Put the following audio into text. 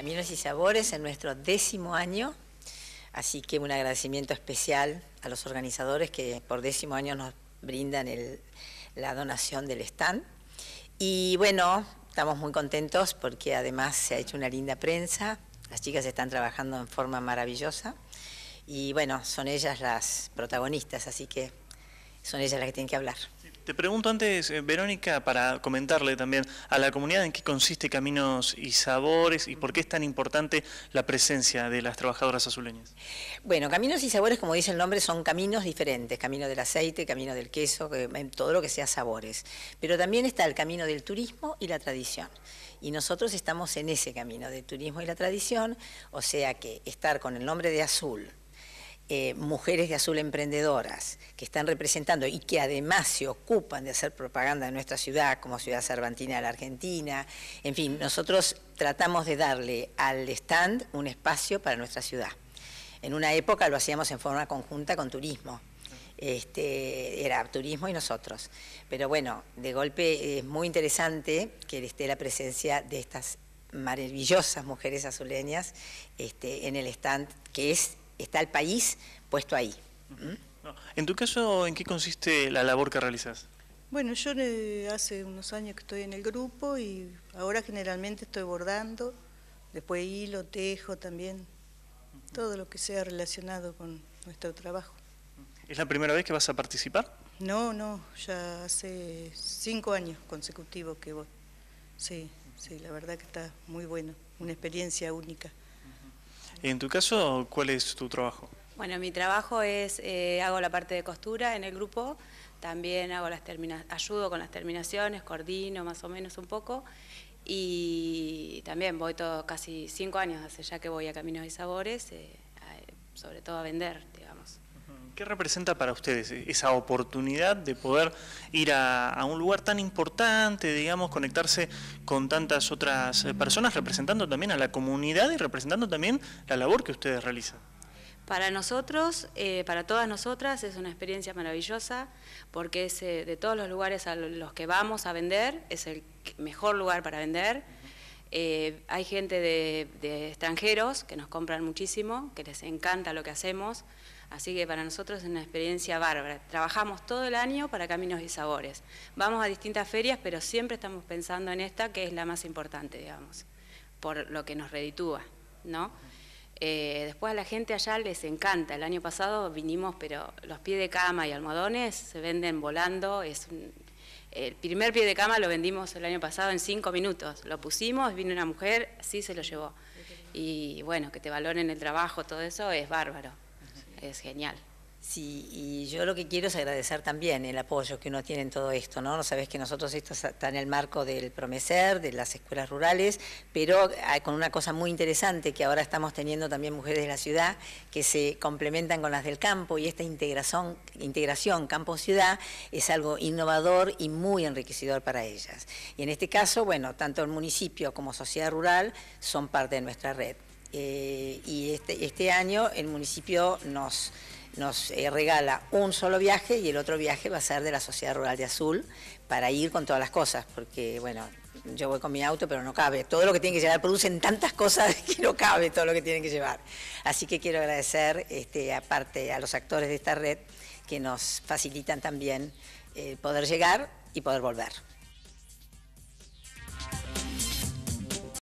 Caminos y Sabores en nuestro décimo año, así que un agradecimiento especial a los organizadores que por décimo año nos brindan la donación del stand. Y bueno, estamos muy contentos porque además se ha hecho una linda prensa, las chicas están trabajando en forma maravillosa y bueno, son ellas las protagonistas, así que son ellas las que tienen que hablar. Te pregunto antes, eh, Verónica, para comentarle también a la comunidad en qué consiste Caminos y Sabores y por qué es tan importante la presencia de las trabajadoras azuleñas. Bueno, Caminos y Sabores, como dice el nombre, son caminos diferentes, camino del aceite, camino del queso, eh, todo lo que sea sabores. Pero también está el camino del turismo y la tradición. Y nosotros estamos en ese camino del turismo y la tradición, o sea que estar con el nombre de azul, eh, mujeres de azul emprendedoras que están representando y que además se ocupan de hacer propaganda en nuestra ciudad como ciudad cervantina de la Argentina. En fin, nosotros tratamos de darle al stand un espacio para nuestra ciudad. En una época lo hacíamos en forma conjunta con turismo. Este, era turismo y nosotros. Pero bueno, de golpe es muy interesante que esté la presencia de estas maravillosas mujeres azuleñas este, en el stand, que es está el país puesto ahí. En tu caso, ¿en qué consiste la labor que realizas? Bueno, yo hace unos años que estoy en el grupo y ahora generalmente estoy bordando, después hilo, tejo también, todo lo que sea relacionado con nuestro trabajo. ¿Es la primera vez que vas a participar? No, no, ya hace cinco años consecutivos que voy. Sí, sí, la verdad que está muy bueno, una experiencia única. En tu caso, ¿cuál es tu trabajo? Bueno, mi trabajo es, eh, hago la parte de costura en el grupo, también hago las ayudo con las terminaciones, coordino más o menos un poco y también voy todo, casi cinco años hace ya que voy a Caminos y Sabores, eh, sobre todo a vender, ¿Qué representa para ustedes esa oportunidad de poder ir a, un lugar tan importante, digamos, conectarse con tantas otras eh, personas, representando también a la comunidad y representando también la labor que ustedes realizan? Para nosotros, eh, para todas nosotras, es una experiencia maravillosa porque es eh, de todos los lugares a los que vamos a vender, es el mejor lugar para vender. hay gente de, de extranjeros que nos compran muchísimo, que les encanta lo que hacemos. Así que para nosotros es una experiencia bárbara. Trabajamos todo el año para Caminos y Sabores. Vamos a distintas ferias, pero siempre estamos pensando en esta, que es la más importante, digamos, por lo que nos reditúa, ¿no? Eh, después a la gente allá les encanta. El año pasado vinimos, pero los pies de cama y almohadones se venden volando. el primer pie de cama lo vendimos el año pasado en cinco minutos. Lo pusimos, vino una mujer, sí se lo llevó. Y bueno, que te valoren el trabajo, todo eso es bárbaro es genial. Sí, y yo lo que quiero es agradecer también el apoyo que uno tiene en todo esto, ¿no? Sabes que nosotros esto está en el marco del Promecer, de las escuelas rurales, pero ah, con una cosa muy interesante que ahora estamos teniendo también mujeres de la ciudad que se complementan con las del campo y esta integración, integración campo-ciudad es algo innovador y muy enriquecedor para ellas. Y en este caso, bueno, tanto el municipio como sociedad rural son parte de nuestra red. Eh, y este, este, año el municipio nos, eh, regala un solo viaje y el otro viaje va a ser de la Sociedad Rural de Azul para ir con todas las cosas, porque bueno, yo voy con mi auto, pero no cabe. Todo lo que tienen que llevar, producen tantas cosas que no cabe todo lo que tienen que llevar. Así que quiero agradecer, este, aparte, a los actores de esta red que nos facilitan también eh, poder llegar y poder volver.